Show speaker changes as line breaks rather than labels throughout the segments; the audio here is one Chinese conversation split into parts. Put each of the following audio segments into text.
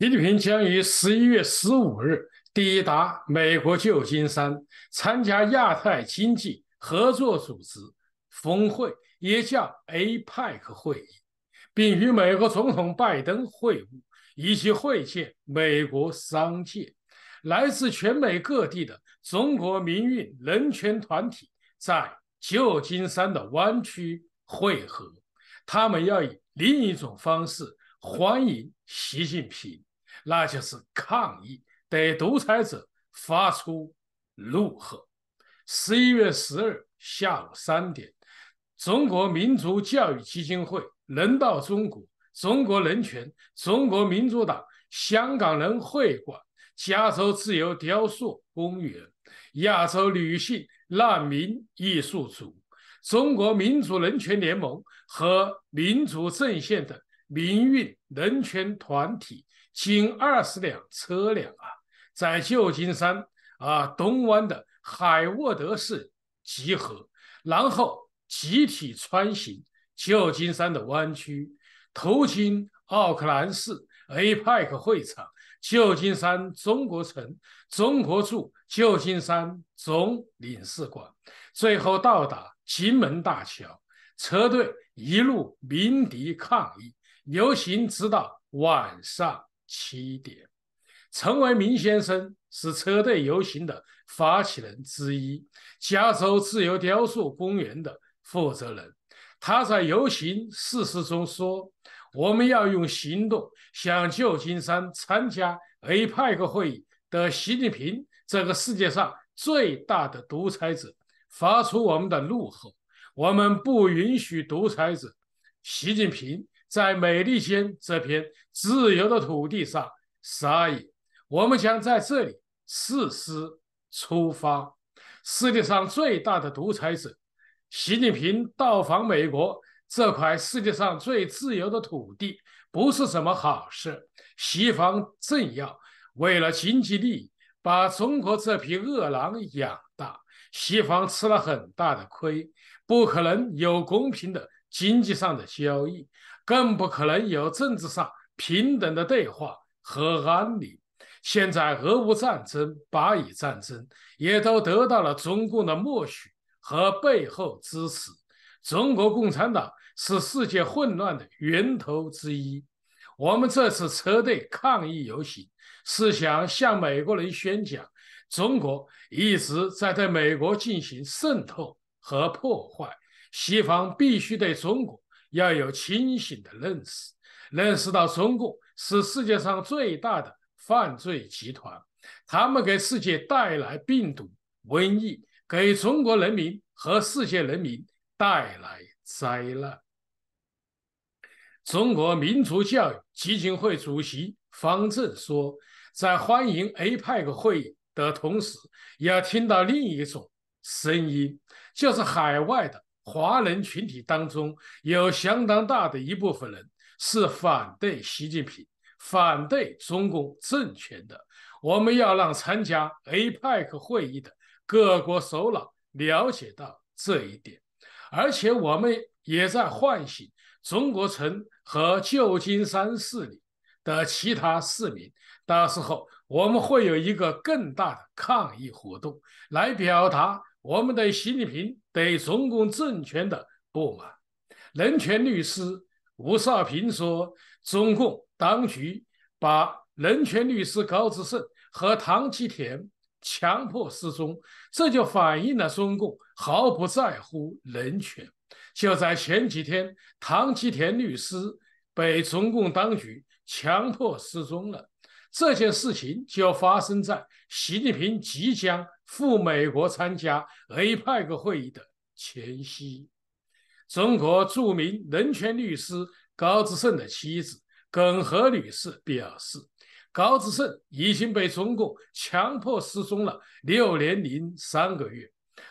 习近平将于十一月十五日抵达美国旧金山，参加亚太经济合作组织峰会（也叫 APEC 会议），并与美国总统拜登会晤，以及会见美国商界。来自全美各地的中国民运人权团体在旧金山的湾区会合，他们要以另一种方式欢迎习近平。那就是抗议，对独裁者发出怒喝。十一月十二下午三点，中国民族教育基金会、人道中国、中国人权、中国民主党、香港人会馆、加州自由雕塑公园、亚洲女性难民艺术组、中国民主人权联盟和民族阵线等。民运人权团体近二十辆车辆啊，在旧金山啊东湾的海沃德市集合，然后集体穿行旧金山的湾区，途经奥克兰市 APEC 会场、旧金山中国城、中国驻旧金山总领事馆，最后到达金门大桥。车队一路鸣笛抗议。游行直到晚上七点。陈维民先生是车队游行的发起人之一，加州自由雕塑公园的负责人。他在游行誓词中说：“我们要用行动向旧金山参加 APEC 会议的习近平，这个世界上最大的独裁者，发出我们的怒吼。我们不允许独裁者习近平。”在美利坚这片自由的土地上，沙溢，我们将在这里誓师出发。世界上最大的独裁者习近平到访美国这块世界上最自由的土地，不是什么好事。西方政要为了经济利益，把中国这匹饿狼养大，西方吃了很大的亏，不可能有公平的。经济上的交易，更不可能有政治上平等的对话和安宁。现在，俄乌战争、巴以战争也都得到了中共的默许和背后支持。中国共产党是世界混乱的源头之一。我们这次车队抗议游行，是想向美国人宣讲：中国一直在对美国进行渗透和破坏。西方必须对中国要有清醒的认识，认识到中共是世界上最大的犯罪集团，他们给世界带来病毒、瘟疫，给中国人民和世界人民带来灾难。中国民族教育基金会主席方正说，在欢迎 A 派 c 会议的同时，也要听到另一种声音，就是海外的。华人群体当中有相当大的一部分人是反对习近平、反对中共政权的。我们要让参加 APEC 会议的各国首脑了解到这一点，而且我们也在唤醒中国城和旧金山市里的其他市民。到时候我们会有一个更大的抗议活动来表达。我们对习近平对中共政权的不满。人权律师吴少平说：“中共当局把人权律师高志胜和唐吉田强迫失踪，这就反映了中共毫不在乎人权。”就在前几天，唐吉田律师被中共当局强迫失踪了。这件事情就发生在习近平即将。赴美国参加 APEC 会议的前夕，中国著名人权律师高志胜的妻子耿和女士表示，高志胜已经被中共强迫失踪了六年零三个月。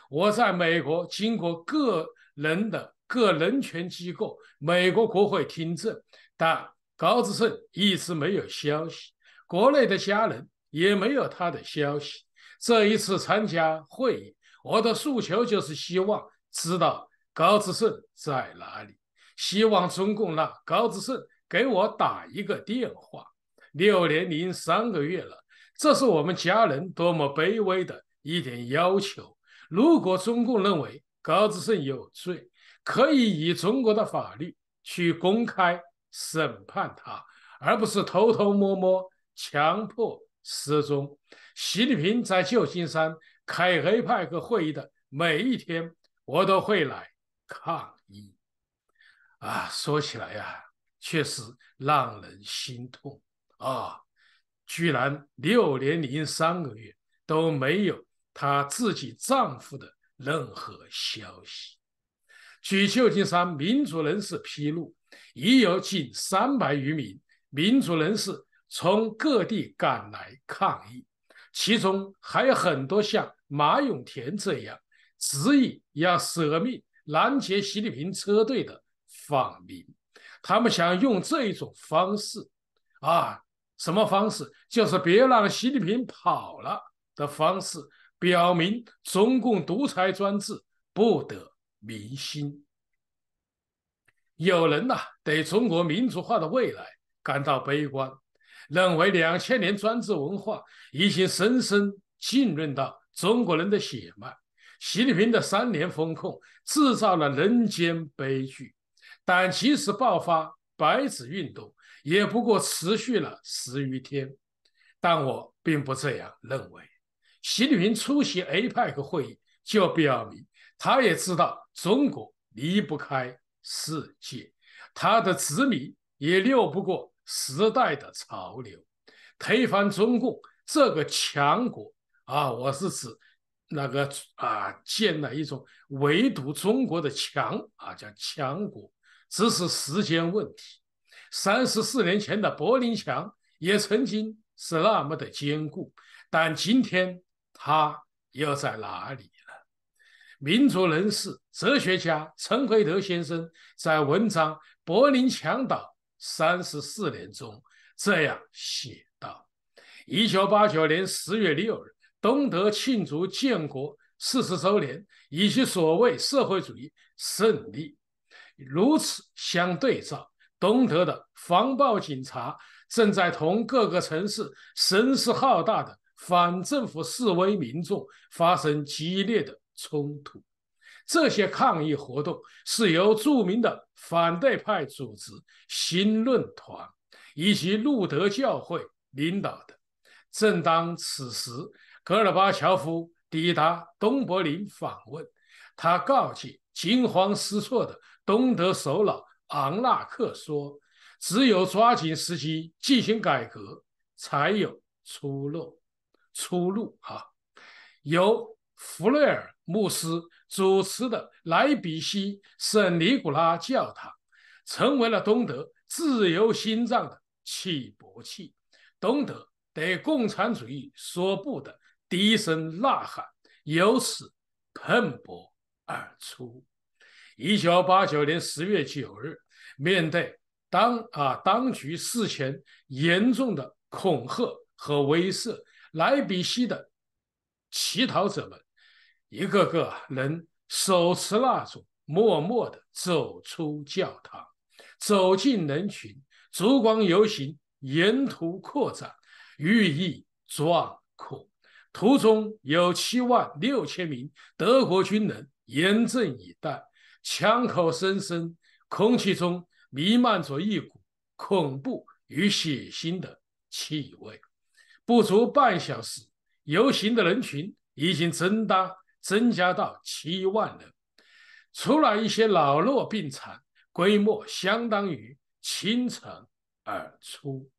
我在美国经过个人的个人权机构、美国国会听证，但高志胜一直没有消息，国内的家人也没有他的消息。这一次参加会议，我的诉求就是希望知道高志胜在哪里，希望中共让高志胜给我打一个电话。六年零三个月了，这是我们家人多么卑微的一点要求。如果中共认为高志胜有罪，可以以中国的法律去公开审判他，而不是偷偷摸摸强迫失踪。习近平在旧金山开黑派克会议的每一天，我都会来抗议。啊，说起来呀，确实让人心痛啊！居然六年零三个月都没有她自己丈夫的任何消息。据旧金山民主人士披露，已有近三百余名民主人士从各地赶来抗议。其中还有很多像马永田这样执意要舍命拦截习近平车队的访民，他们想用这一种方式，啊，什么方式？就是别让习近平跑了的方式，表明中共独裁专制不得民心。有人呐，对中国民族化的未来感到悲观。认为两千年专制文化已经深深浸润到中国人的血脉。习近平的三年封控制造了人间悲剧，但即使爆发白纸运动，也不过持续了十余天。但我并不这样认为。习近平出席 APEC 会议就表明，他也知道中国离不开世界，他的执迷也拗不过。时代的潮流，推翻中共这个强国啊！我是指那个啊，建了一种围堵中国的墙啊，叫强国，只是时间问题。三十四年前的柏林墙也曾经是那么的坚固，但今天它又在哪里呢？民族人士、哲学家陈奎德先生在文章《柏林墙倒》。三十四年中，这样写道：一九八九年十月六日，东德庆祝建国四十周年以及所谓社会主义胜利。如此相对照，东德的防暴警察正在同各个城市声势浩大的反政府示威民众发生激烈的冲突。这些抗议活动是由著名的反对派组织“新论坛”以及路德教会领导的。正当此时，戈尔巴乔夫抵达东柏林访问，他告诫惊慌失措的东德首脑昂纳克说：“只有抓紧时机进行改革，才有出路。出路啊，有。”弗雷尔牧师主持的莱比锡圣尼古拉教堂，成为了东德自由心脏的起搏器。东德对共产主义说不的低声呐喊，由此喷薄而出。一九八九年十月九日，面对当啊当局事前严重的恐吓和威慑，莱比锡的乞讨者们。一个个人手持蜡烛，默默地走出教堂，走进人群。烛光游行，沿途扩展，寓意壮阔。途中有七万六千名德国军人严阵以待，枪口声声，空气中弥漫着一股恐怖与血腥的气味。不足半小时，游行的人群已经增大。增加到七万人，除了一些老弱病残，规模相当于倾城而出。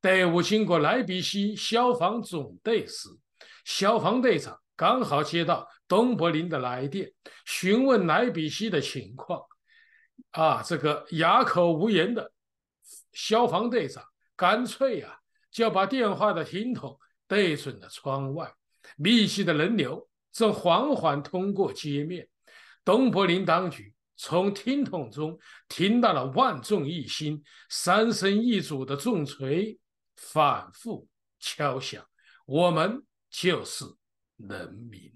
队伍经过莱比锡消防总队时，消防队长刚好接到东柏林的来电，询问莱比锡的情况。啊，这个哑口无言的消防队长，干脆啊，就把电话的听筒对准了窗外密集的人流。正缓缓通过街面，东柏林当局从听筒中听到了万众一心、三声一组的重锤反复敲响。我们就是人民。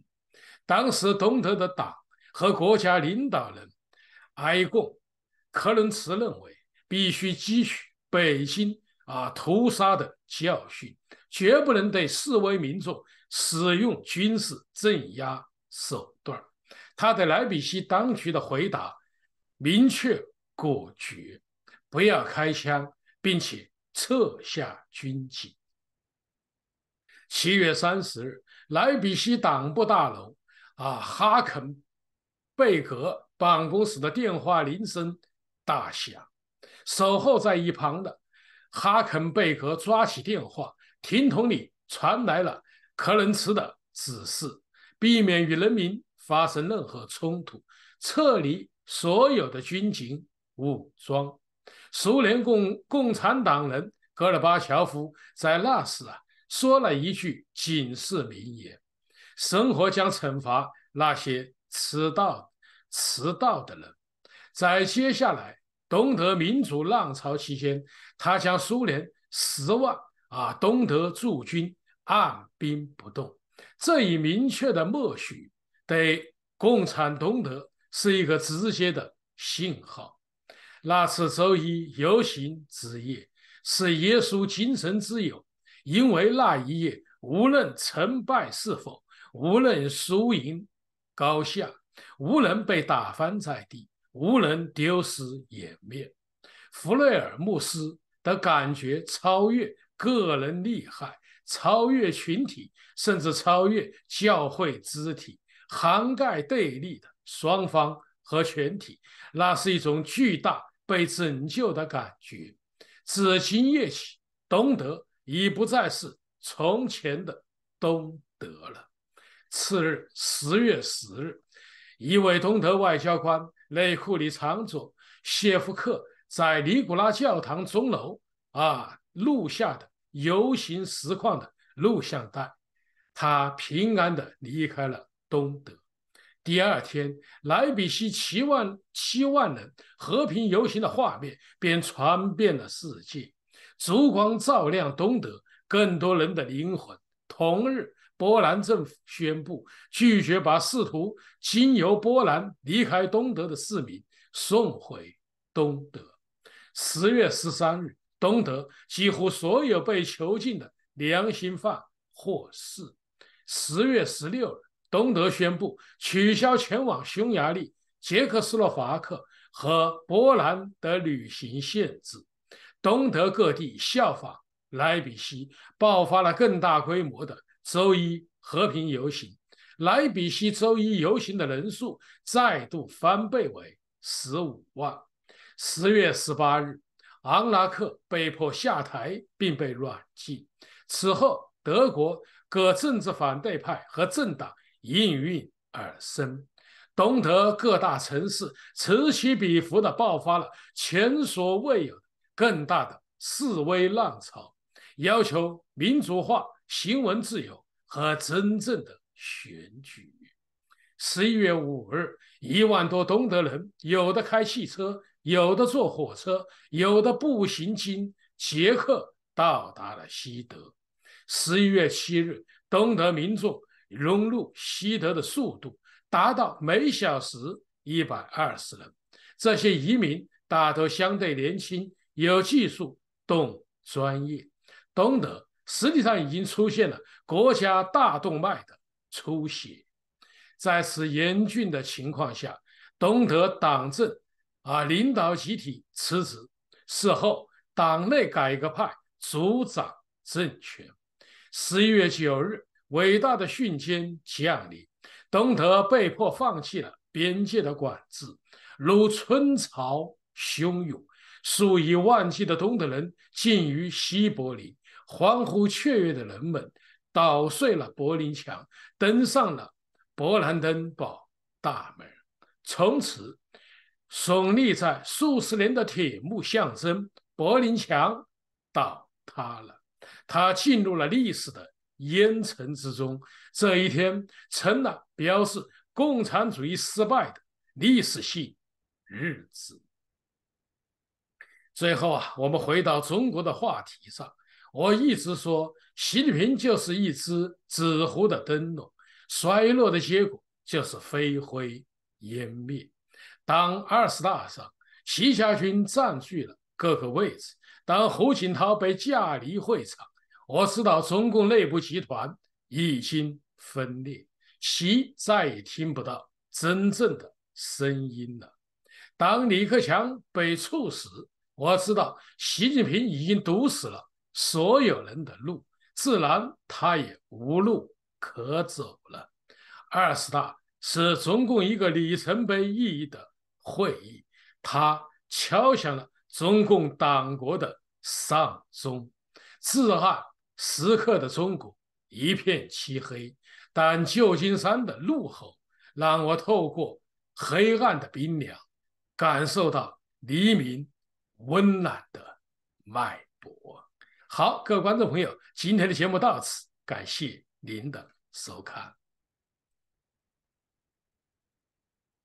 当时东德的党和国家领导人哀贡、克伦茨认为，必须汲取北京啊屠杀的教训，绝不能对示威民众。使用军事镇压手段，他对莱比锡当局的回答明确果决：不要开枪，并且撤下军警。七月三十日，莱比锡党部大楼啊，哈肯贝格办公室的电话铃声大响，守候在一旁的哈肯贝格抓起电话，听筒里传来了。可能迟的指示，避免与人民发生任何冲突，撤离所有的军警武装。苏联共共产党人戈尔巴乔夫在那时啊说了一句警示名言：“生活将惩罚那些迟到迟到的人。”在接下来东德民主浪潮期间，他将苏联十万啊东德驻军。按兵不动，这一明确的默许对共产东德是一个直接的信号。那次周一游行之夜是耶稣精神之友，因为那一夜无论成败是否，无论输赢高下，无人被打翻在地，无人丢失颜面，弗雷尔牧师的感觉超越个人利害。超越群体，甚至超越教会肢体，涵盖对立的双方和全体，那是一种巨大被拯救的感觉。自今夜起，东德已不再是从前的东德了。次日，十月十日，一位东德外交官内库里长佐谢夫克在尼古拉教堂钟楼啊录下的。游行实况的录像带，他平安的离开了东德。第二天，莱比锡七万七万人和平游行的画面便传遍了世界，烛光照亮东德更多人的灵魂。同日，波兰政府宣布拒绝把试图经由波兰离开东德的市民送回东德。十月十三日。东德几乎所有被囚禁的良心犯获释。十月十六日，东德宣布取消前往匈牙利、捷克斯洛伐克和波兰的旅行限制。东德各地效仿莱比锡，爆发了更大规模的周一和平游行。莱比锡周一游行的人数再度翻倍为十五万。十月十八日。昂拉克被迫下台，并被软禁。此后，德国各政治反对派和政党应运而生。东德各大城市此起彼伏地爆发了前所未有的、更大的示威浪潮，要求民主化、新闻自由和真正的选举。十一月五日。一万多东德人，有的开汽车，有的坐火车，有的步行经捷克到达了西德。十一月七日，东德民众融入西德的速度达到每小时一百二十人。这些移民大都相对年轻，有技术，懂专业。东德实际上已经出现了国家大动脉的出血。在此严峻的情况下，东德党政啊领导集体辞职。事后，党内改革派主掌政权。十一月九日，伟大的瞬间降临，东德被迫放弃了边界的管制，如春潮汹涌，数以万计的东德人进于西柏林，欢呼雀跃的人们捣碎了柏林墙，登上了。勃兰登堡大门，从此耸立在数十年的铁幕象征柏林墙倒塌了，它进入了历史的烟尘之中。这一天成了表示共产主义失败的历史性日子。最后啊，我们回到中国的话题上，我一直说，习近平就是一只纸糊的灯笼。衰落的结果就是飞灰湮灭。当二十大上，习家军占据了各个位置；当胡锦涛被架离会场，我知道中共内部集团已经分裂，习再也听不到真正的声音了。当李克强被处死，我知道习近平已经堵死了所有人的路，自然他也无路。可走了。二十大是中共一个里程碑意义的会议，它敲响了中共党国的丧钟。至暗时刻的中国一片漆黑，但旧金山的怒吼让我透过黑暗的冰凉，感受到黎明温暖的脉搏。好，各位观众朋友，今天的节目到此，感谢您的。收看。